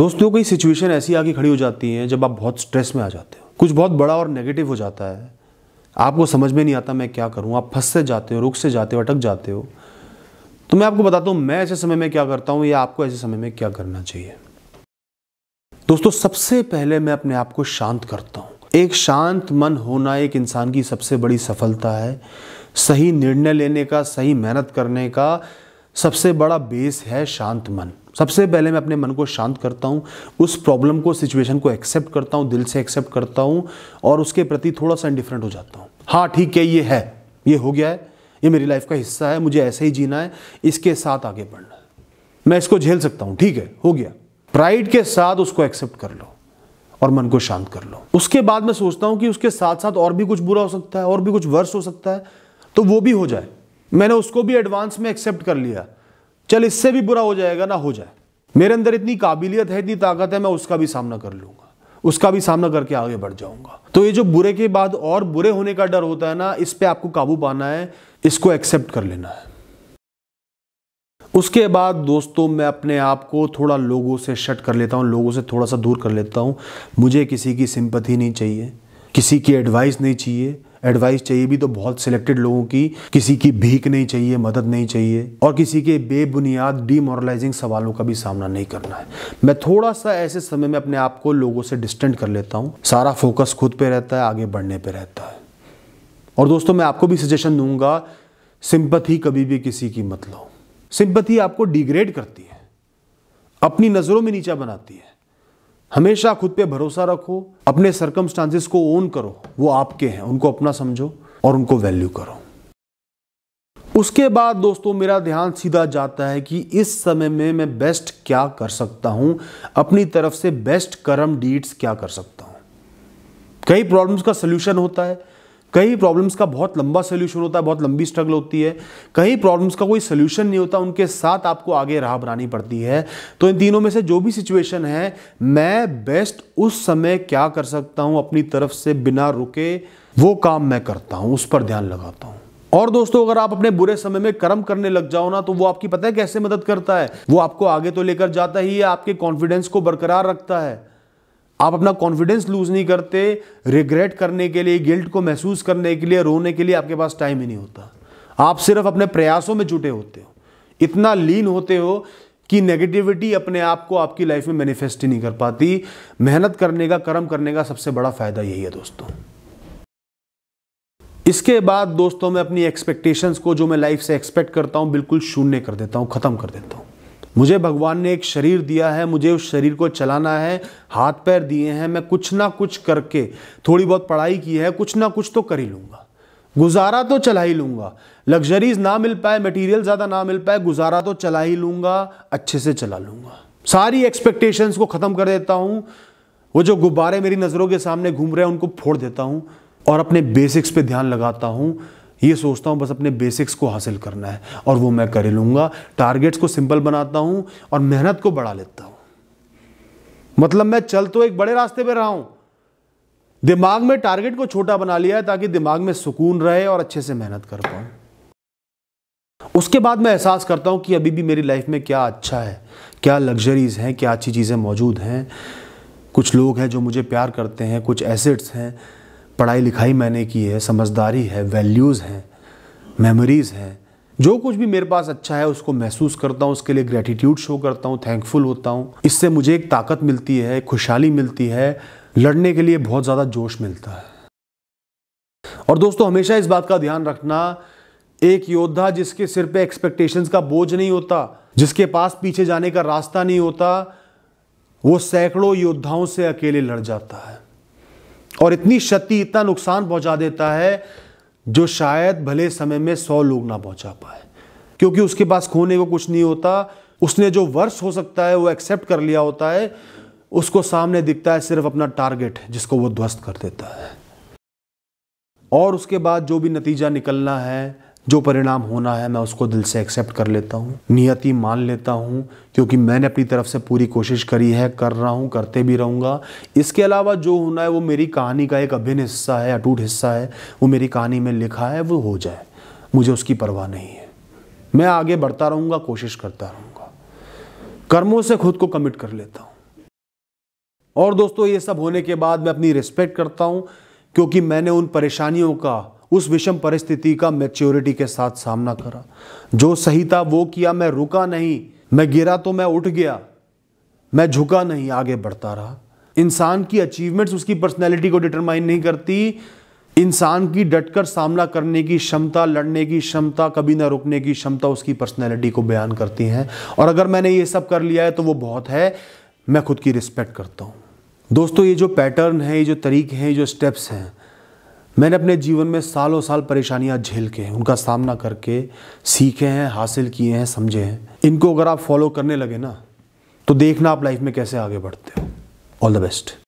दोस्तों कई सिचुएशन ऐसी आगे खड़ी हो जाती है जब आप बहुत स्ट्रेस में आ जाते हो कुछ बहुत बड़ा और नेगेटिव हो जाता है आपको समझ में नहीं आता मैं क्या करूं आप फंस से जाते हो रुक से जाते हो अटक जाते हो तो मैं आपको बताता हूँ मैं ऐसे समय में क्या करता हूँ या आपको ऐसे समय में क्या करना चाहिए दोस्तों सबसे पहले मैं अपने आप को शांत करता हूं एक शांत मन होना एक इंसान की सबसे बड़ी सफलता है सही निर्णय लेने का सही मेहनत करने का सबसे बड़ा बेस है शांत मन सबसे पहले मैं अपने मन को शांत करता हूँ उस प्रॉब्लम को सिचुएशन को एक्सेप्ट करता हूँ दिल से एक्सेप्ट करता हूँ और उसके प्रति थोड़ा सा इंडिफरेंट हो जाता हूँ हाँ ठीक है ये है ये हो गया है ये मेरी लाइफ का हिस्सा है मुझे ऐसे ही जीना है इसके साथ आगे बढ़ना है मैं इसको झेल सकता हूँ ठीक है हो गया प्राइड के साथ उसको एक्सेप्ट कर लो और मन को शांत कर लो उसके बाद मैं सोचता हूँ कि उसके साथ साथ और भी कुछ बुरा हो सकता है और भी कुछ वर्स हो सकता है तो वो भी हो जाए मैंने उसको भी एडवांस में एक्सेप्ट कर लिया चल इससे भी बुरा हो जाएगा ना हो जाए मेरे अंदर इतनी काबिलियत है इतनी ताकत है मैं उसका भी सामना कर लूंगा उसका भी सामना करके आगे बढ़ जाऊंगा तो ये जो बुरे के बाद और बुरे होने का डर होता है ना इस पर आपको काबू पाना है इसको एक्सेप्ट कर लेना है उसके बाद दोस्तों मैं अपने आप को थोड़ा लोगों से शट कर लेता हूँ लोगों से थोड़ा सा दूर कर लेता हूँ मुझे किसी की सिंपथी नहीं चाहिए किसी की एडवाइस नहीं चाहिए एडवाइस चाहिए भी तो बहुत सिलेक्टेड लोगों की किसी की भीख नहीं चाहिए मदद नहीं चाहिए और किसी के बेबुनियाद डीमोरलाइजिंग सवालों का भी सामना नहीं करना है मैं थोड़ा सा ऐसे समय में अपने आप को लोगों से डिस्टेंट कर लेता हूँ सारा फोकस खुद पर रहता है आगे बढ़ने पर रहता है और दोस्तों मैं आपको भी सजेशन दूंगा सिंपथी कभी भी किसी की मत लो सिंपथी आपको डिग्रेड करती है अपनी नज़रों में नीचा बनाती है हमेशा खुद पे भरोसा रखो अपने सर्कमस्टांसेस को ओन करो वो आपके हैं उनको अपना समझो और उनको वैल्यू करो उसके बाद दोस्तों मेरा ध्यान सीधा जाता है कि इस समय में मैं बेस्ट क्या कर सकता हूं अपनी तरफ से बेस्ट कर्म डीड्स क्या कर सकता हूं कई प्रॉब्लम्स का सोल्यूशन होता है कई प्रॉब्लम्स का बहुत लंबा सोल्यूशन होता है बहुत लंबी स्ट्रगल होती है कई प्रॉब्लम्स का कोई सोल्यूशन नहीं होता उनके साथ आपको आगे राह बनानी पड़ती है तो इन तीनों में से जो भी सिचुएशन है मैं बेस्ट उस समय क्या कर सकता हूँ अपनी तरफ से बिना रुके वो काम मैं करता हूँ उस पर ध्यान लगाता हूँ और दोस्तों अगर आप अपने बुरे समय में कर्म करने लग जाओ ना तो वो आपकी पता है कैसे मदद करता है वो आपको आगे तो लेकर जाता ही है आपके कॉन्फिडेंस को बरकरार रखता है आप अपना कॉन्फिडेंस लूज नहीं करते रिग्रेट करने के लिए गिल्ट को महसूस करने के लिए रोने के लिए आपके पास टाइम ही नहीं होता आप सिर्फ अपने प्रयासों में जुटे होते हो इतना लीन होते हो कि नेगेटिविटी अपने आप को आपकी लाइफ में मैनिफेस्ट ही नहीं कर पाती मेहनत करने का कर्म करने का सबसे बड़ा फायदा यही है दोस्तों इसके बाद दोस्तों मैं अपनी एक्सपेक्टेशंस को जो मैं लाइफ से एक्सपेक्ट करता हूं बिल्कुल शून्य कर देता हूं खत्म कर देता हूं मुझे भगवान ने एक शरीर दिया है मुझे उस शरीर को चलाना है हाथ पैर दिए हैं मैं कुछ ना कुछ करके थोड़ी बहुत पढ़ाई की है कुछ ना कुछ तो कर ही लूँगा गुजारा तो चला ही लूँगा लग्जरीज ना मिल पाए मटेरियल ज़्यादा ना मिल पाए गुजारा तो चला ही लूँगा अच्छे से चला लूँगा सारी एक्सपेक्टेशंस को ख़त्म कर देता हूँ वो जो गुब्बारे मेरी नज़रों के सामने घूम रहे हैं उनको फोड़ देता हूँ और अपने बेसिक्स पे ध्यान लगाता हूँ ये सोचता हूँ बस अपने बेसिक्स को हासिल करना है और वो मैं कर लूँगा टारगेट्स को सिंपल बनाता हूँ और मेहनत को बढ़ा लेता हूँ मतलब मैं चल तो एक बड़े रास्ते पर रहा हूँ दिमाग में टारगेट को छोटा बना लिया है ताकि दिमाग में सुकून रहे और अच्छे से मेहनत कर पाऊँ उसके बाद मैं एहसास करता हूँ कि अभी भी मेरी लाइफ में क्या अच्छा है क्या लग्जरीज़ हैं क्या अच्छी चीज़ें मौजूद हैं कुछ लोग हैं जो मुझे प्यार करते हैं कुछ एसेट्स हैं पढ़ाई लिखाई मैंने की है समझदारी है वैल्यूज़ हैं मेमोरीज़ हैं जो कुछ भी मेरे पास अच्छा है उसको महसूस करता हूँ उसके लिए ग्रेटिट्यूड शो करता हूँ थैंकफुल होता हूँ इससे मुझे एक ताकत मिलती है खुशहाली मिलती है लड़ने के लिए बहुत ज़्यादा जोश मिलता है और दोस्तों हमेशा इस बात का ध्यान रखना एक योद्धा जिसके सिर पे एक्सपेक्टेशंस का बोझ नहीं होता जिसके पास पीछे जाने का रास्ता नहीं होता वो सैकड़ों योद्धाओं से अकेले लड़ जाता है और इतनी क्षति इतना नुकसान पहुंचा देता है जो शायद भले समय में सौ लोग ना पहुंचा पाए क्योंकि उसके पास खोने को कुछ नहीं होता उसने जो वर्ष हो सकता है वो एक्सेप्ट कर लिया होता है उसको सामने दिखता है सिर्फ अपना टारगेट जिसको वो ध्वस्त कर देता है और उसके बाद जो भी नतीजा निकलना है जो परिणाम होना है मैं उसको दिल से एक्सेप्ट कर लेता हूँ नियति मान लेता हूँ क्योंकि मैंने अपनी तरफ से पूरी कोशिश करी है कर रहा हूँ करते भी रहूँगा इसके अलावा जो होना है वो मेरी कहानी का एक अभिन्न हिस्सा है अटूट हिस्सा है वो मेरी कहानी में लिखा है वो हो जाए मुझे उसकी परवाह नहीं है मैं आगे बढ़ता रहूँगा कोशिश करता रहूँगा कर्मों से खुद को कमिट कर लेता हूँ और दोस्तों ये सब होने के बाद मैं अपनी रिस्पेक्ट करता हूँ क्योंकि मैंने उन परेशानियों का उस विषम परिस्थिति का मेच्योरिटी के साथ सामना करा जो सही था वो किया मैं रुका नहीं मैं गिरा तो मैं उठ गया मैं झुका नहीं आगे बढ़ता रहा इंसान की अचीवमेंट्स उसकी पर्सनैलिटी को डिटरमाइन नहीं करती इंसान की डटकर सामना करने की क्षमता लड़ने की क्षमता कभी ना रुकने की क्षमता उसकी पर्सनैलिटी को बयान करती हैं और अगर मैंने ये सब कर लिया है तो वो बहुत है मैं खुद की रिस्पेक्ट करता हूँ दोस्तों ये जो पैटर्न है ये जो तरीके हैं ये जो स्टेप्स हैं मैंने अपने जीवन में सालों साल परेशानियां झेल के उनका सामना करके सीखे हैं हासिल किए हैं समझे हैं इनको अगर आप फॉलो करने लगे ना तो देखना आप लाइफ में कैसे आगे बढ़ते हो ऑल द बेस्ट